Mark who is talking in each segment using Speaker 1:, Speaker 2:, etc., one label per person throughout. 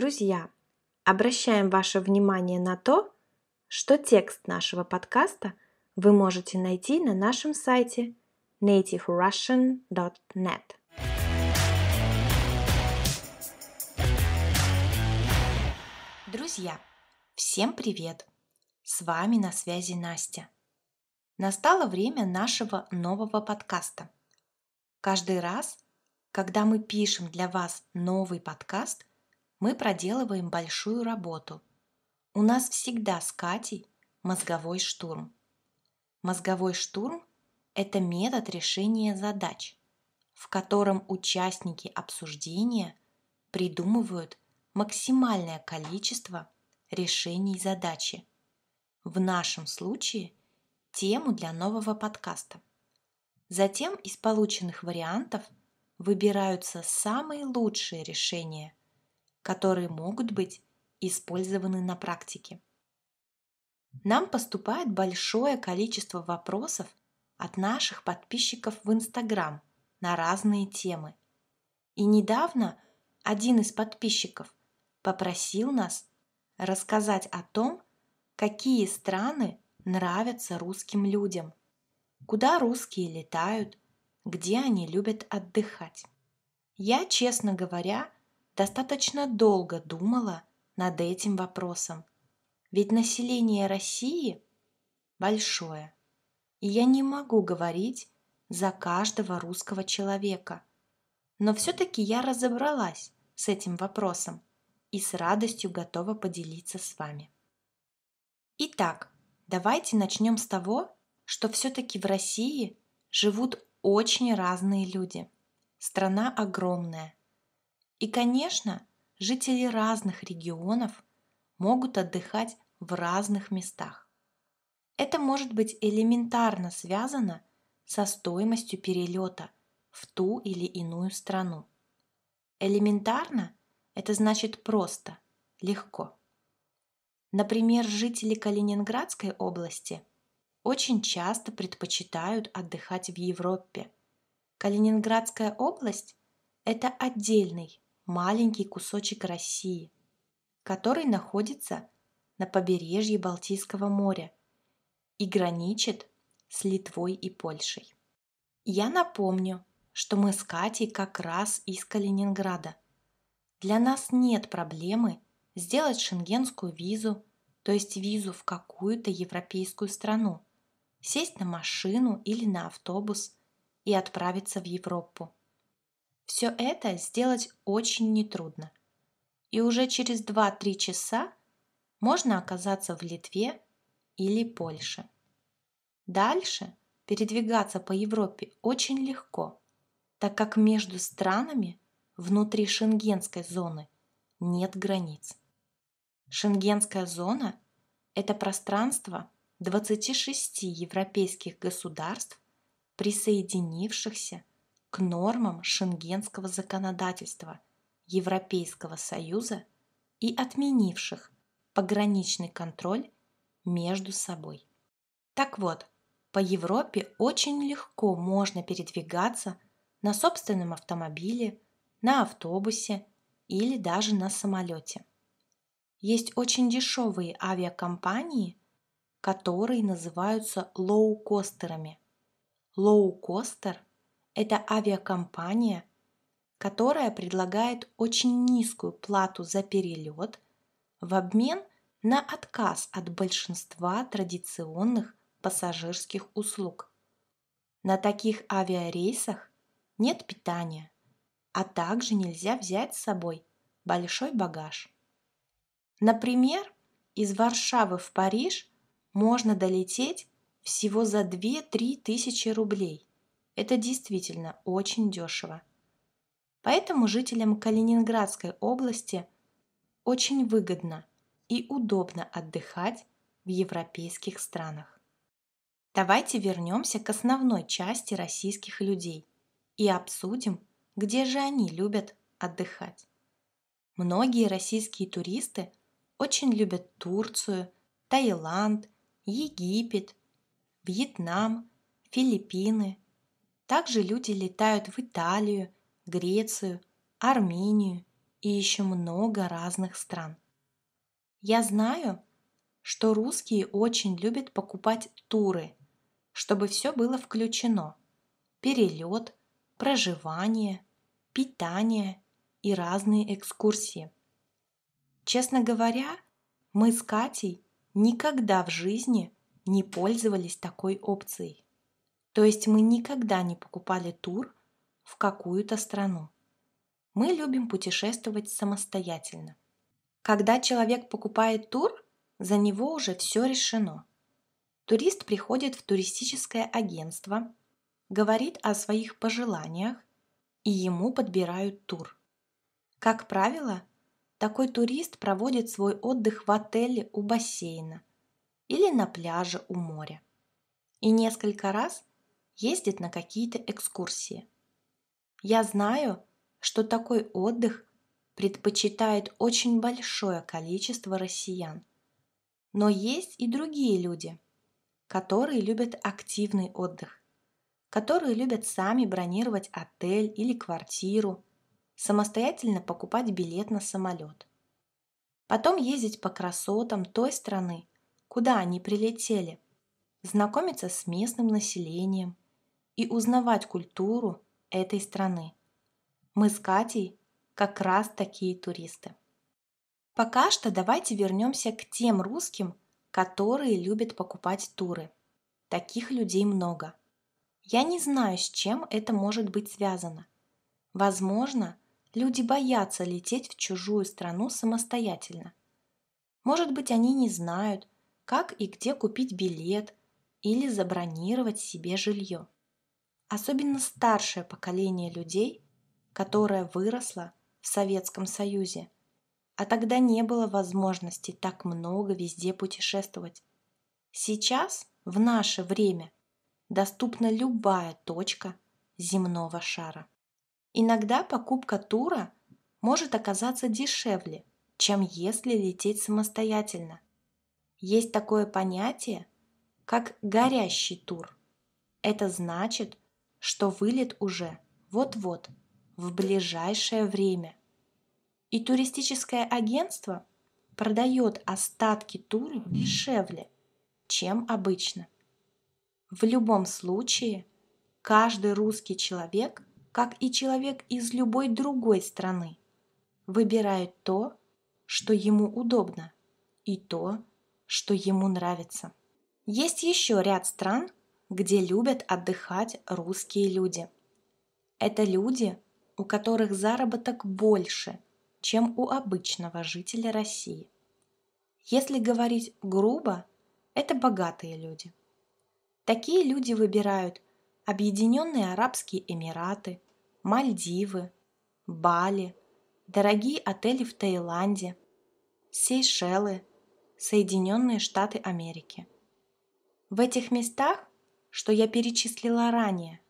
Speaker 1: Друзья, обращаем ваше внимание на то, что текст нашего подкаста вы можете найти на нашем сайте nativerussian.net. Друзья, всем привет! С вами на связи Настя. Настало время нашего нового подкаста. Каждый раз, когда мы пишем для вас новый подкаст, мы проделываем большую работу. У нас всегда с Катей мозговой штурм. Мозговой штурм – это метод решения задач, в котором участники обсуждения придумывают максимальное количество решений задачи. В нашем случае – тему для нового подкаста. Затем из полученных вариантов выбираются самые лучшие решения – которые могут быть использованы на практике. Нам поступает большое количество вопросов от наших подписчиков в Инстаграм на разные темы. И недавно один из подписчиков попросил нас рассказать о том, какие страны нравятся русским людям, куда русские летают, где они любят отдыхать. Я, честно говоря, достаточно долго думала над этим вопросом. Ведь население России большое, и я не могу говорить за каждого русского человека. Но все-таки я разобралась с этим вопросом и с радостью готова поделиться с вами. Итак, давайте начнем с того, что все-таки в России живут очень разные люди. Страна огромная, и, конечно, жители разных регионов могут отдыхать в разных местах. Это может быть элементарно связано со стоимостью перелета в ту или иную страну. Элементарно – это значит просто, легко. Например, жители Калининградской области очень часто предпочитают отдыхать в Европе. Калининградская область – это отдельный маленький кусочек России, который находится на побережье Балтийского моря и граничит с Литвой и Польшей. Я напомню, что мы с Катей как раз из Калининграда. Для нас нет проблемы сделать шенгенскую визу, то есть визу в какую-то европейскую страну, сесть на машину или на автобус и отправиться в Европу. Все это сделать очень нетрудно. И уже через 2-3 часа можно оказаться в Литве или Польше. Дальше передвигаться по Европе очень легко, так как между странами внутри шенгенской зоны нет границ. Шенгенская зона – это пространство 26 европейских государств, присоединившихся к нормам шенгенского законодательства Европейского Союза и отменивших пограничный контроль между собой. Так вот, по Европе очень легко можно передвигаться на собственном автомобиле, на автобусе или даже на самолете. Есть очень дешевые авиакомпании, которые называются лоукостерами. Лоукостер – это авиакомпания, которая предлагает очень низкую плату за перелет в обмен на отказ от большинства традиционных пассажирских услуг. На таких авиарейсах нет питания, а также нельзя взять с собой большой багаж. Например, из Варшавы в Париж можно долететь всего за 2-3 тысячи рублей. Это действительно очень дешево. Поэтому жителям Калининградской области очень выгодно и удобно отдыхать в европейских странах. Давайте вернемся к основной части российских людей и обсудим, где же они любят отдыхать. Многие российские туристы очень любят Турцию, Таиланд, Египет, Вьетнам, Филиппины, также люди летают в Италию, Грецию, Армению и еще много разных стран. Я знаю, что русские очень любят покупать туры, чтобы все было включено. Перелет, проживание, питание и разные экскурсии. Честно говоря, мы с Катей никогда в жизни не пользовались такой опцией. То есть мы никогда не покупали тур в какую-то страну. Мы любим путешествовать самостоятельно. Когда человек покупает тур, за него уже все решено. Турист приходит в туристическое агентство, говорит о своих пожеланиях, и ему подбирают тур. Как правило, такой турист проводит свой отдых в отеле у бассейна или на пляже у моря. И несколько раз ездит на какие-то экскурсии. Я знаю, что такой отдых предпочитает очень большое количество россиян. Но есть и другие люди, которые любят активный отдых, которые любят сами бронировать отель или квартиру, самостоятельно покупать билет на самолет. Потом ездить по красотам той страны, куда они прилетели, знакомиться с местным населением, и узнавать культуру этой страны. Мы с Катей как раз такие туристы. Пока что давайте вернемся к тем русским, которые любят покупать туры. Таких людей много. Я не знаю, с чем это может быть связано. Возможно, люди боятся лететь в чужую страну самостоятельно. Может быть, они не знают, как и где купить билет или забронировать себе жилье особенно старшее поколение людей, которое выросло в Советском Союзе, а тогда не было возможности так много везде путешествовать. Сейчас, в наше время, доступна любая точка земного шара. Иногда покупка тура может оказаться дешевле, чем если лететь самостоятельно. Есть такое понятие, как горящий тур. Это значит, что вылет уже вот-вот, в ближайшее время. И туристическое агентство продает остатки тура дешевле, чем обычно. В любом случае, каждый русский человек, как и человек из любой другой страны, выбирает то, что ему удобно, и то, что ему нравится. Есть еще ряд стран, где любят отдыхать русские люди. Это люди, у которых заработок больше, чем у обычного жителя России. Если говорить грубо, это богатые люди. Такие люди выбирают Объединенные Арабские Эмираты, Мальдивы, Бали, дорогие отели в Таиланде, Сейшелы, Соединенные Штаты Америки. В этих местах что я перечислила ранее.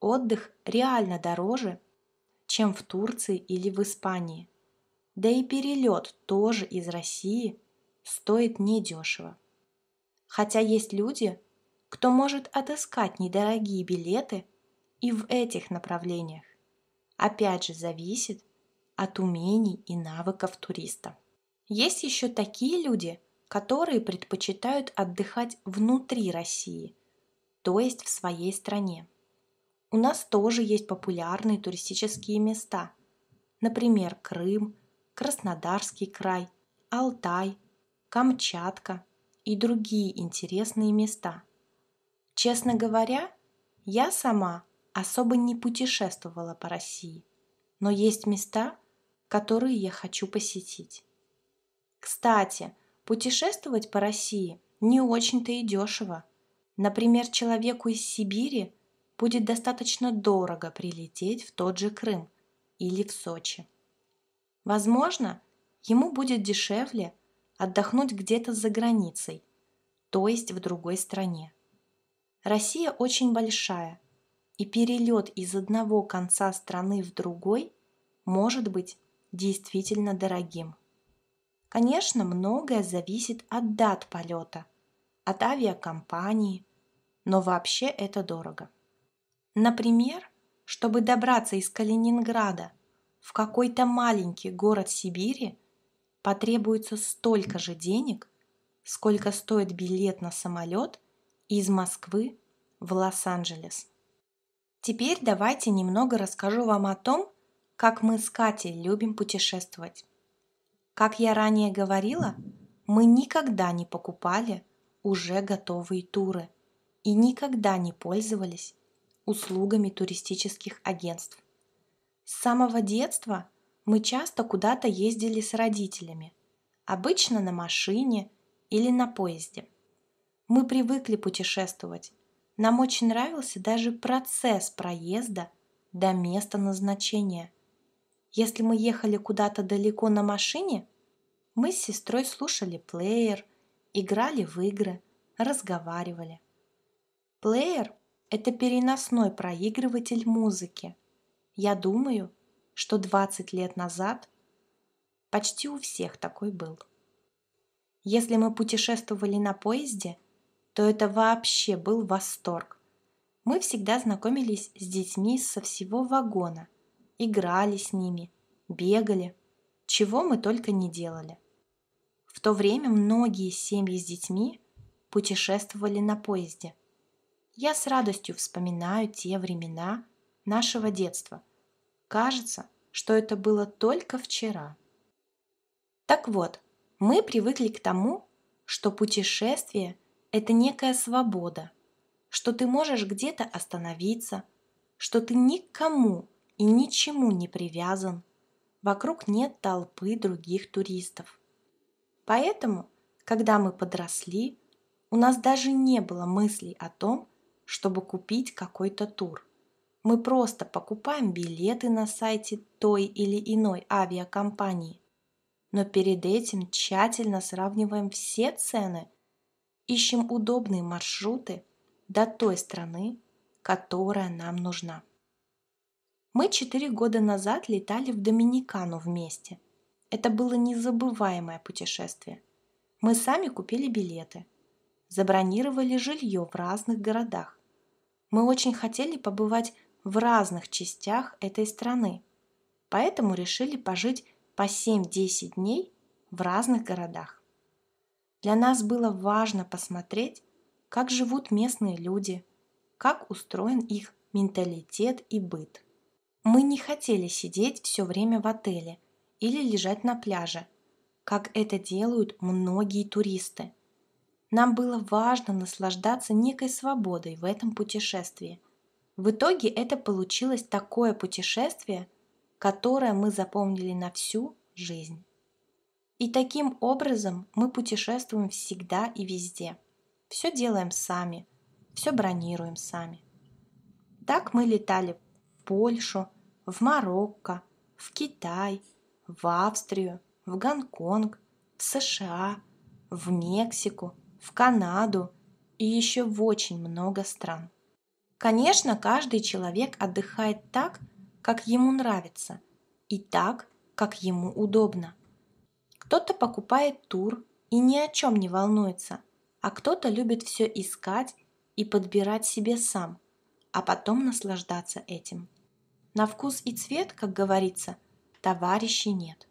Speaker 1: Отдых реально дороже, чем в Турции или в Испании. Да и перелет тоже из России стоит недешево. Хотя есть люди, кто может отыскать недорогие билеты и в этих направлениях. Опять же, зависит от умений и навыков туриста. Есть еще такие люди, которые предпочитают отдыхать внутри России – то есть в своей стране. У нас тоже есть популярные туристические места, например, Крым, Краснодарский край, Алтай, Камчатка и другие интересные места. Честно говоря, я сама особо не путешествовала по России, но есть места, которые я хочу посетить. Кстати, путешествовать по России не очень-то и дешево – Например, человеку из Сибири будет достаточно дорого прилететь в тот же Крым или в Сочи. Возможно, ему будет дешевле отдохнуть где-то за границей, то есть в другой стране. Россия очень большая, и перелет из одного конца страны в другой может быть действительно дорогим. Конечно, многое зависит от дат полета – от авиакомпании, но вообще это дорого. Например, чтобы добраться из Калининграда в какой-то маленький город Сибири, потребуется столько же денег, сколько стоит билет на самолет из Москвы в Лос-Анджелес. Теперь давайте немного расскажу вам о том, как мы с Катей любим путешествовать. Как я ранее говорила, мы никогда не покупали уже готовые туры и никогда не пользовались услугами туристических агентств. С самого детства мы часто куда-то ездили с родителями, обычно на машине или на поезде. Мы привыкли путешествовать, нам очень нравился даже процесс проезда до места назначения. Если мы ехали куда-то далеко на машине, мы с сестрой слушали плеер – играли в игры, разговаривали. Плеер – это переносной проигрыватель музыки. Я думаю, что 20 лет назад почти у всех такой был. Если мы путешествовали на поезде, то это вообще был восторг. Мы всегда знакомились с детьми со всего вагона, играли с ними, бегали, чего мы только не делали – в то время многие семьи с детьми путешествовали на поезде. Я с радостью вспоминаю те времена нашего детства. Кажется, что это было только вчера. Так вот, мы привыкли к тому, что путешествие – это некая свобода, что ты можешь где-то остановиться, что ты никому и ничему не привязан, вокруг нет толпы других туристов – Поэтому, когда мы подросли, у нас даже не было мыслей о том, чтобы купить какой-то тур. Мы просто покупаем билеты на сайте той или иной авиакомпании. Но перед этим тщательно сравниваем все цены, ищем удобные маршруты до той страны, которая нам нужна. Мы четыре года назад летали в Доминикану вместе – это было незабываемое путешествие. Мы сами купили билеты, забронировали жилье в разных городах. Мы очень хотели побывать в разных частях этой страны, поэтому решили пожить по 7-10 дней в разных городах. Для нас было важно посмотреть, как живут местные люди, как устроен их менталитет и быт. Мы не хотели сидеть все время в отеле или лежать на пляже, как это делают многие туристы. Нам было важно наслаждаться некой свободой в этом путешествии. В итоге это получилось такое путешествие, которое мы запомнили на всю жизнь. И таким образом мы путешествуем всегда и везде. Все делаем сами, все бронируем сами. Так мы летали в Польшу, в Марокко, в Китай – в Австрию, в Гонконг, в США, в Мексику, в Канаду и еще в очень много стран. Конечно, каждый человек отдыхает так, как ему нравится, и так, как ему удобно. Кто-то покупает тур и ни о чем не волнуется, а кто-то любит все искать и подбирать себе сам, а потом наслаждаться этим. На вкус и цвет, как говорится, товарищей нет.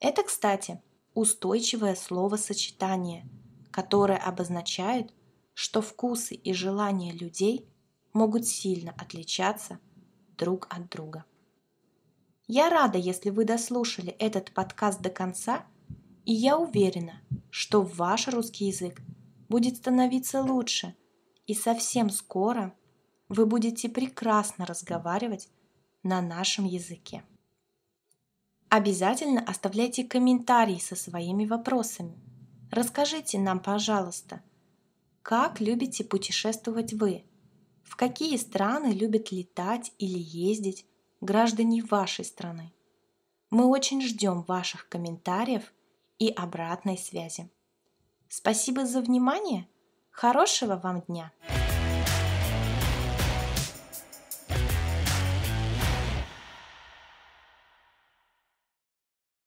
Speaker 1: Это, кстати, устойчивое словосочетание, которое обозначает, что вкусы и желания людей могут сильно отличаться друг от друга. Я рада, если вы дослушали этот подкаст до конца, и я уверена, что ваш русский язык будет становиться лучше, и совсем скоро вы будете прекрасно разговаривать на нашем языке. Обязательно оставляйте комментарии со своими вопросами. Расскажите нам, пожалуйста, как любите путешествовать вы? В какие страны любят летать или ездить граждане вашей страны? Мы очень ждем ваших комментариев и обратной связи. Спасибо за внимание. Хорошего вам дня!